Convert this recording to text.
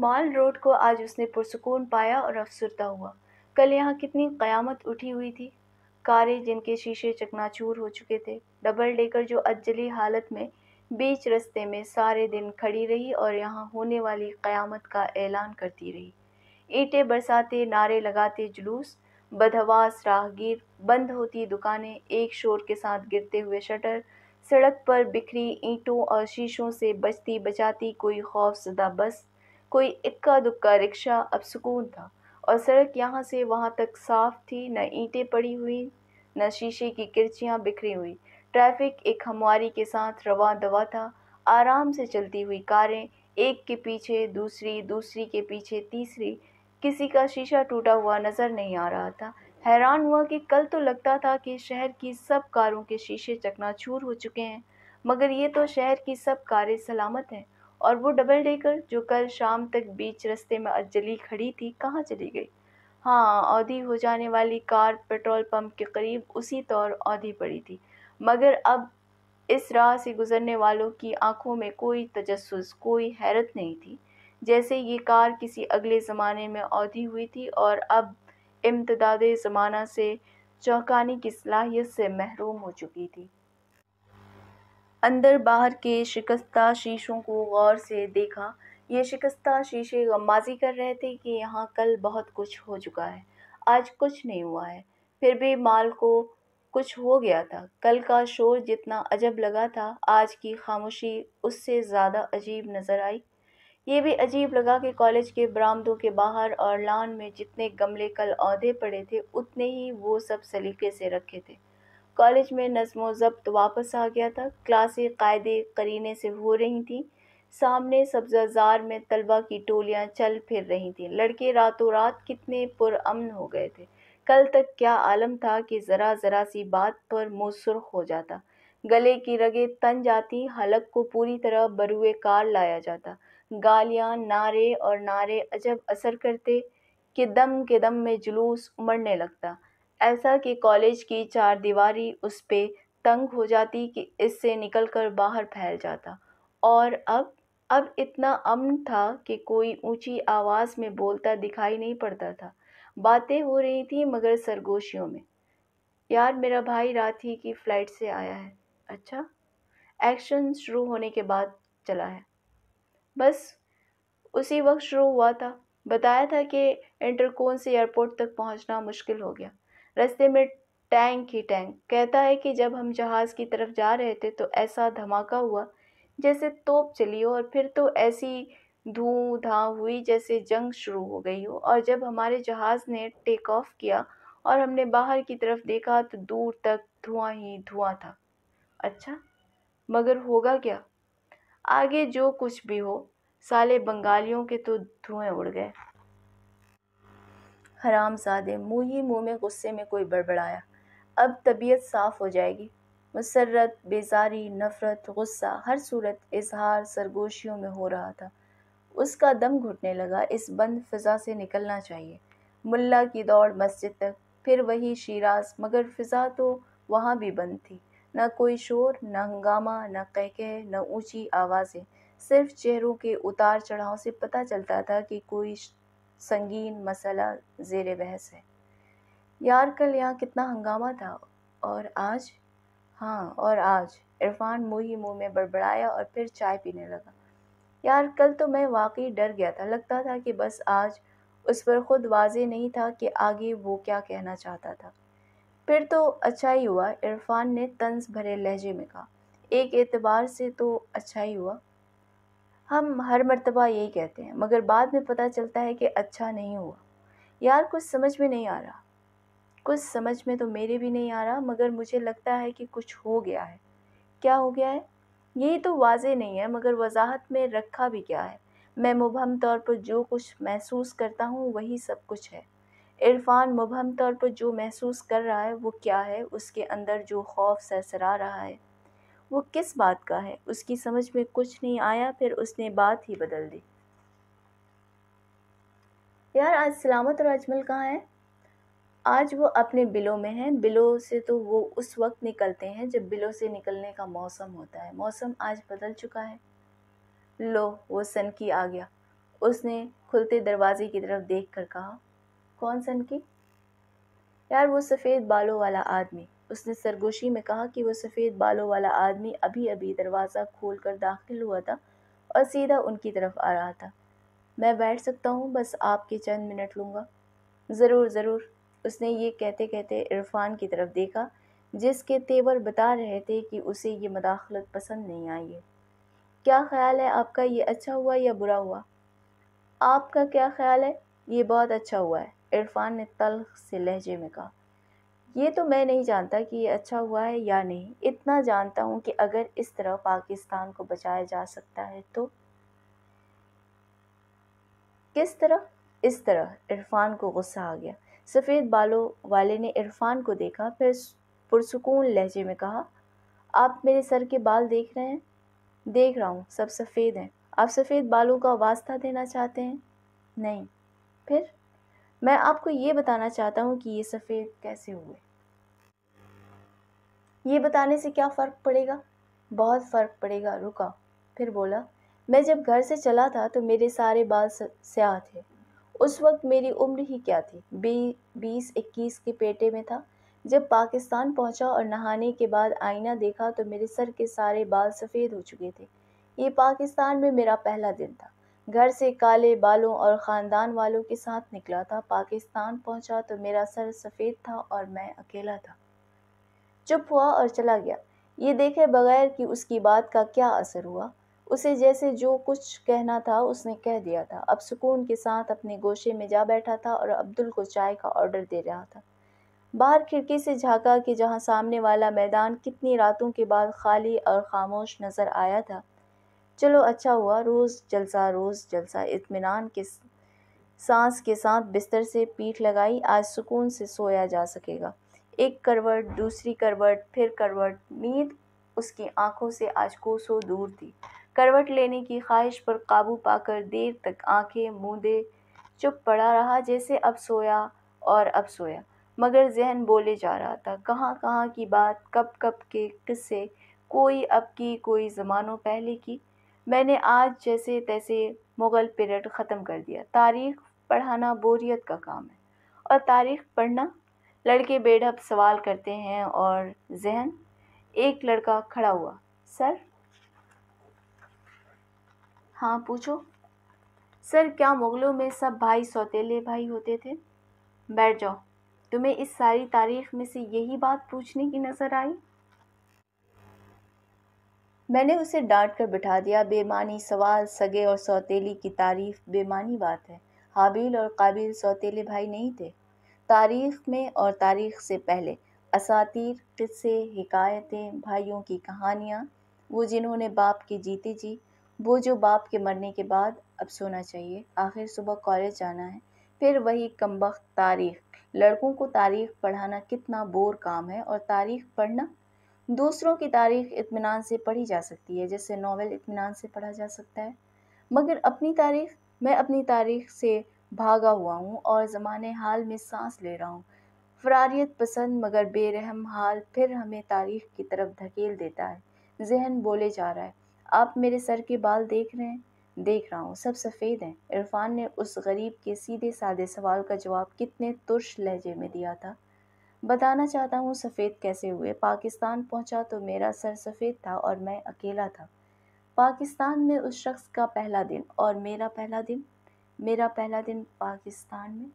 माल road को आज उसने पुरसकून पाया और अफसरदा हुआ कल यहाँ कितनी क़यामत उठी हुई थी कारें जिनके शीशे चकनाचूर हो चुके थे डबल डेकर जो अजली हालत में बीच रस्ते में सारे दिन खड़ी रही और यहाँ होने वाली क़यामत का ऐलान करती रही ईंटें बरसाते नारे लगाते जुलूस बदहवास राहगीर बंद होती दुकानें एक शोर के साथ गिरते हुए शटर सड़क पर बिखरी ईंटों और शीशों से बचती बचाती कोई खौफजदा बस कोई इक्का दुक्का रिक्शा अब सुकून था और सड़क यहाँ से वहाँ तक साफ थी न ईंटें पड़ी हुई न शीशे की किरचियाँ बिखरी हुई ट्रैफिक एक हमवारी के साथ रवा दवा था आराम से चलती हुई कारें एक के पीछे दूसरी दूसरी के पीछे तीसरी किसी का शीशा टूटा हुआ नज़र नहीं आ रहा था हैरान हुआ कि कल तो लगता था कि शहर की सब कारों के शीशे चकनाचूर हो चुके हैं मगर ये तो शहर की सब कारें सलामत हैं और वो डबल डेकर जो कल शाम तक बीच रस्ते में अजली खड़ी थी कहाँ चली गई हाँ औधी हो जाने वाली कार पेट्रोल पंप के करीब उसी तौर औधी पड़ी थी मगर अब इस राह से गुजरने वालों की आंखों में कोई तजस कोई हैरत नहीं थी जैसे ये कार किसी अगले ज़माने में औधी हुई थी और अब इम्तदाद ज़माना से चौंकाने की सलाहियत से महरूम हो चुकी थी अंदर बाहर के शिकस्ता शीशों को गौर से देखा ये शिकस्ता शीशे गमाजी कर रहे थे कि यहाँ कल बहुत कुछ हो चुका है आज कुछ नहीं हुआ है फिर भी माल को कुछ हो गया था कल का शोर जितना अजब लगा था आज की खामोशी उससे ज़्यादा अजीब नज़र आई ये भी अजीब लगा कि कॉलेज के बरामदों के बाहर और लान में जितने गमले कल औधे पड़े थे उतने ही वो सब सलीके से रखे थे कॉलेज में नज़म ज़ब्त वापस आ गया था क्लासें कायदे करीने से हो रही थीं सामने सब्जाजार में तलबा की टोलियां चल फिर रही थीं लड़के रातों रात कितने पुरअमन हो गए थे कल तक क्या आलम था कि ज़रा ज़रा सी बात पर मुँह सुर्ख हो जाता गले की रगे तन जाती हलक को पूरी तरह बरुए कार लाया जाता गालियाँ नारे और नारे अजब असर करते कि दम के दम में जुलूस उमड़ने लगता ऐसा कि कॉलेज की चार दीवारी उस पर तंग हो जाती कि इससे निकल कर बाहर फैल जाता और अब अब इतना अमन था कि कोई ऊंची आवाज़ में बोलता दिखाई नहीं पड़ता था बातें हो रही थी मगर सरगोशियों में यार मेरा भाई रात ही की फ़्लाइट से आया है अच्छा एक्शन शुरू होने के बाद चला है बस उसी वक्त शुरू हुआ था बताया था कि इंटरकोन से एयरपोर्ट तक पहुंचना मुश्किल हो गया रस्ते में टैंक ही टैंक कहता है कि जब हम जहाज़ की तरफ जा रहे थे तो ऐसा धमाका हुआ जैसे तोप चली हो और फिर तो ऐसी धूँ धाँ हुई जैसे जंग शुरू हो गई हो और जब हमारे जहाज़ ने टेक ऑफ किया और हमने बाहर की तरफ देखा तो दूर तक धुआं ही धुआं था अच्छा मगर होगा क्या आगे जो कुछ भी हो साले बंगालियों के तो धुएं उड़ गए हराम हरामजादे मुँह ही मुँह में गुस्से में कोई बड़बड़ाया अब तबीयत साफ़ हो जाएगी मसरत बेजारी नफ़रत गुस्सा हर सूरत इजहार सरगोशियों में हो रहा था उसका दम घुटने लगा इस बंद फिज़ा से निकलना चाहिए मुल्ला की दौड़ मस्जिद तक फिर वही शीराज मगर फिज़ा तो वहाँ भी बंद थी न कोई शोर न हंगामा न कह न ऊंची आवाज़ें सिर्फ चेहरों के उतार चढ़ाव से पता चलता था कि कोई संगीन मसला जेर बहस है यार कल यहाँ कितना हंगामा था और आज हाँ और आज इरफान मुँह ही मुँह में बड़बड़ाया और फिर चाय पीने लगा यार कल तो मैं वाकई डर गया था लगता था कि बस आज उस पर ख़ुद वाजे नहीं था कि आगे वो क्या कहना चाहता था फिर तो अच्छा ही हुआ इरफान ने तंज भरे लहजे में कहा एक एतबार से तो अच्छा ही हुआ हम हर मरतबा यही कहते हैं मगर बाद में पता चलता है कि अच्छा नहीं हुआ यार कुछ समझ में नहीं आ रहा कुछ समझ में तो मेरे भी नहीं आ रहा मगर मुझे लगता है कि कुछ हो गया है क्या हो गया है यही तो वाज नहीं है मगर वजाहत में रखा भी क्या है मैं मुबहम तौर पर जो कुछ महसूस करता हूँ वही सब कुछ है इरफान मुबहम तौर पर जो महसूस कर रहा है वो क्या है उसके अंदर जो खौफ सरसरा रहा है वो किस बात का है उसकी समझ में कुछ नहीं आया फिर उसने बात ही बदल दी यार आज सलामत और अजमल कहाँ है आज वो अपने बिलों में हैं बिलों से तो वो उस वक्त निकलते हैं जब बिलों से निकलने का मौसम होता है मौसम आज बदल चुका है लो वो सनकी आ गया उसने खुलते दरवाजे की तरफ देख कर कहा कौन सनकी यार वो सफ़ेद बालों वाला आदमी उसने सरगोशी में कहा कि वह सफ़ेद बालों वाला आदमी अभी अभी दरवाज़ा खोल कर दाखिल हुआ था और सीधा उनकी तरफ आ रहा था मैं बैठ सकता हूँ बस आपके चंद मिनट लूँगा ज़रूर ज़रूर उसने ये कहते कहते इरफान की तरफ देखा जिसके तेवर बता रहे थे कि उसे ये मदाखलत पसंद नहीं आई है क्या ख्याल है आपका ये अच्छा हुआ या बुरा हुआ आपका क्या ख्याल है ये बहुत अच्छा हुआ है इरफान ने तलख से लहजे में कहा ये तो मैं नहीं जानता कि ये अच्छा हुआ है या नहीं इतना जानता हूँ कि अगर इस तरह पाकिस्तान को बचाया जा सकता है तो किस तरह इस तरह इरफान को गुस्सा आ गया सफ़ेद बालों वाले ने इरफान को देखा फिर पुरसकून लहजे में कहा आप मेरे सर के बाल देख रहे हैं देख रहा हूँ सब सफ़ेद हैं आप सफ़ेद बालों का वास्ता देना चाहते हैं नहीं फिर मैं आपको ये बताना चाहता हूँ कि ये सफ़ेद कैसे हुए ये बताने से क्या फ़र्क पड़ेगा बहुत फ़र्क पड़ेगा रुका फिर बोला मैं जब घर से चला था तो मेरे सारे बाल स्याह थे उस वक्त मेरी उम्र ही क्या थी बी बीस इक्कीस के पेटे में था जब पाकिस्तान पहुंचा और नहाने के बाद आईना देखा तो मेरे सर के सारे बाल सफ़ेद हो चुके थे ये पाकिस्तान में मेरा पहला दिन था घर से काले बालों और ख़ानदान वालों के साथ निकला था पाकिस्तान पहुंचा तो मेरा सर सफ़ेद था और मैं अकेला था चुप हुआ और चला गया ये देखे बगैर कि उसकी बात का क्या असर हुआ उसे जैसे जो कुछ कहना था उसने कह दिया था अब सुकून के साथ अपने गोशे में जा बैठा था और अब्दुल को चाय का ऑर्डर दे रहा था बाहर खिड़की से झांका कि जहां सामने वाला मैदान कितनी रातों के बाद खाली और खामोश नज़र आया था चलो अच्छा हुआ रोज़ जलसा रोज़ जलसा इतमान के सांस के साथ बिस्तर से पीठ लगाई आज सुकून से सोया जा सकेगा एक करवट दूसरी करवट फिर करवट नींद उसकी आंखों से आज कोसों दूर थी करवट लेने की ख्वाहिश पर काबू पाकर देर तक आंखें मूंदे चुप पड़ा रहा जैसे अब सोया और अब सोया मगर जहन बोले जा रहा था कहाँ कहाँ की बात कब कब के किस्से कोई अब की कोई ज़मानों पहले की मैंने आज जैसे तैसे मुग़ल पीरियड ख़त्म कर दिया तारीख पढ़ाना बोरियत का काम है और तारीख पढ़ना लड़के बेढब सवाल करते हैं और जहन एक लड़का खड़ा हुआ सर हाँ पूछो सर क्या मुग़लों में सब भाई सौतेले भाई होते थे बैठ जाओ तुम्हें इस सारी तारीख में से यही बात पूछने की नज़र आई मैंने उसे डांट कर बिठा दिया बेमानी सवाल सगे और सौतेली की तारीफ बेमानी बात है हाबिल और काबिल सौतेले भाई नहीं थे तारीख़ में और तारीख़ से पहले असातीर किस्से हिकायतें भाइयों की कहानियाँ वो जिन्होंने बाप की जीती जी वो जो बाप के मरने के बाद अब सोना चाहिए आखिर सुबह कॉलेज जाना है फिर वही कम तारीख़ लड़कों को तारीख़ पढ़ाना कितना बोर काम है और तारीख़ पढ़ना दूसरों की तारीख इतमान से पढ़ी जा सकती है जैसे नावल इतमान से पढ़ा जा सकता है मगर अपनी तारीख मैं अपनी तारीख से भागा हुआ हूँ और ज़माने हाल में सांस ले रहा हूँ फरारियत पसंद मगर बेरहम हाल फिर हमें तारीख की तरफ धकेल देता है जहन बोले जा रहा है आप मेरे सर के बाल देख रहे हैं देख रहा हूँ सब सफ़ेद हैं इरफान ने उस गरीब के सीधे साधे सवाल का जवाब कितने तुर्श लहजे में दिया था बताना चाहता हूँ सफ़ेद कैसे हुए पाकिस्तान पहुँचा तो मेरा सर सफ़ेद था और मैं अकेला था पाकिस्तान में उस शख्स का पहला दिन और मेरा पहला दिन मेरा पहला दिन पाकिस्तान में